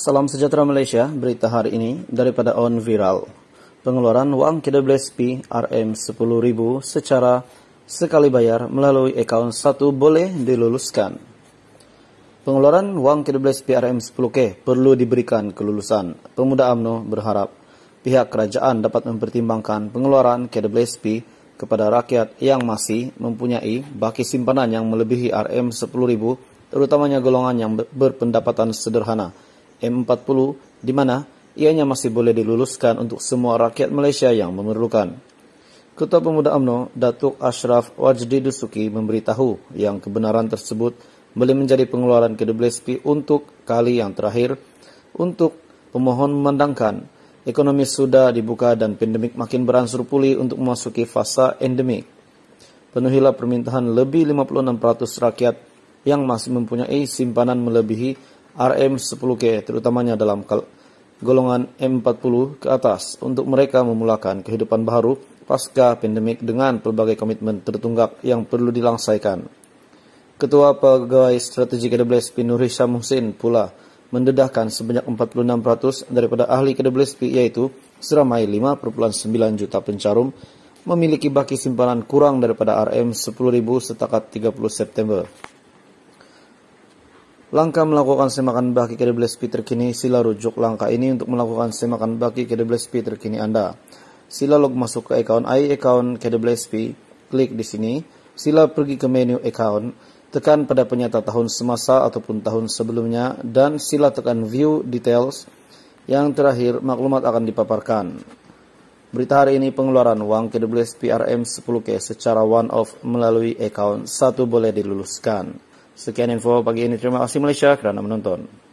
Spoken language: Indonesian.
Salam sejahtera Malaysia, berita hari ini daripada On Viral. Pengeluaran wang KWSP RM10,000 secara sekali bayar melalui akaun 1 boleh diluluskan. Pengeluaran wang KWSP RM10K perlu diberikan kelulusan. Pemuda AMNO berharap pihak kerajaan dapat mempertimbangkan pengeluaran KWSP kepada rakyat yang masih mempunyai baki simpanan yang melebihi RM10,000 terutamanya golongan yang berpendapatan sederhana M40 di mana ianya masih boleh diluluskan untuk semua rakyat Malaysia yang memerlukan. Ketua Pemuda AMNO, Datuk Ashraf Wajdi Dusuki memberitahu yang kebenaran tersebut boleh menjadi pengeluaran ke WSP untuk kali yang terakhir untuk pemohon memandangkan ekonomi sudah dibuka dan pandemik makin beransur pulih untuk memasuki fasa endemik. Penuhilah permintaan lebih 56% rakyat yang masih mempunyai simpanan melebihi RM10K terutamanya dalam golongan M40 ke atas untuk mereka memulakan kehidupan baru pasca pandemik dengan pelbagai komitmen tertunggak yang perlu dilangsaikan. Ketua Pegawai Strategi KWSP Nur Hisham pula mendedahkan sebanyak 46% daripada ahli KWSP yaitu seramai 5,9 juta pencarum memiliki baki simpanan kurang daripada RM 10.000 setakat 30 September. Langkah melakukan semakan baki kedebel speed terkini, sila rujuk langkah ini untuk melakukan semakan baki kedebel speed terkini Anda. Sila log masuk ke account i account kedebel klik di sini. Sila pergi ke menu account, tekan pada penyata tahun semasa ataupun tahun sebelumnya, dan sila tekan view details. Yang terakhir, maklumat akan dipaparkan. Berita hari ini pengeluaran uang KWSP RM 10K secara one-off melalui account satu boleh diluluskan. Sekian info pagi ini. Terima kasih Malaysia kerana menonton.